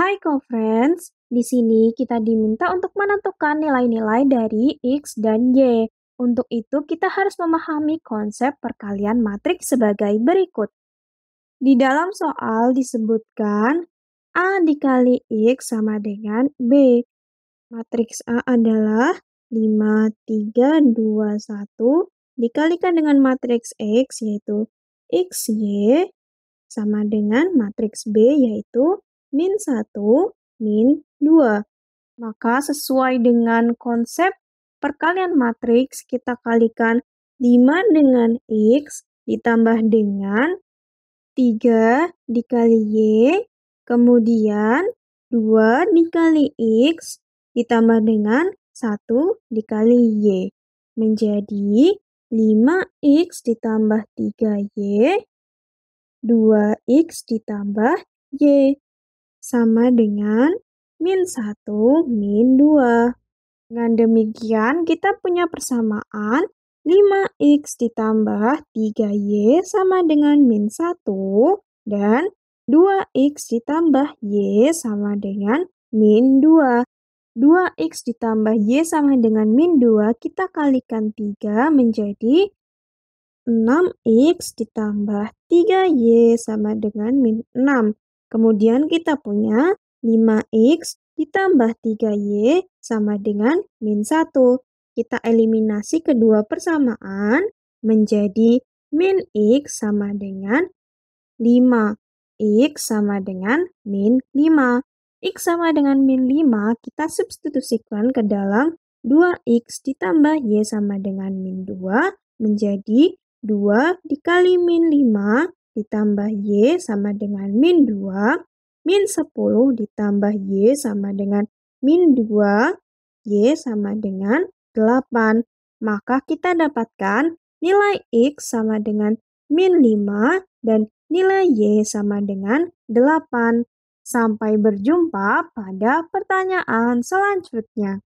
Hai co-friends, di sini kita diminta untuk menentukan nilai-nilai dari X dan Y. Untuk itu, kita harus memahami konsep perkalian matriks sebagai berikut. Di dalam soal disebutkan A dikali X sama dengan B. Matriks A adalah 5, 3, 2, 1 dikalikan dengan matriks X yaitu XY sama dengan matriks B yaitu min 1, min 2. Maka sesuai dengan konsep perkalian matriks, kita kalikan 5 dengan X ditambah dengan 3 dikali Y, kemudian 2 dikali X ditambah dengan 1 dikali Y menjadi 5X ditambah 3Y, 2X ditambah Y sama dengan min 1 min 2. Dengan demikian kita punya persamaan 5x ditambah 3y sama dengan min 1 dan 2x ditambah y sama dengan min 2. 2x ditambah y sama dengan min 2 kita kalikan 3 menjadi 6x ditambah 3y sama dengan min 6. Kemudian kita punya 5x ditambah 3y sama dengan min 1. Kita eliminasi kedua persamaan menjadi min x sama dengan 5. x sama dengan min 5. x sama dengan min 5 kita substitusikan ke dalam 2x ditambah y sama dengan min 2 menjadi 2 dikali min 5 ditambah Y sama dengan min 2, min 10 ditambah Y sama dengan min 2, Y sama dengan 8. Maka kita dapatkan nilai X sama dengan min 5 dan nilai Y sama dengan 8. Sampai berjumpa pada pertanyaan selanjutnya.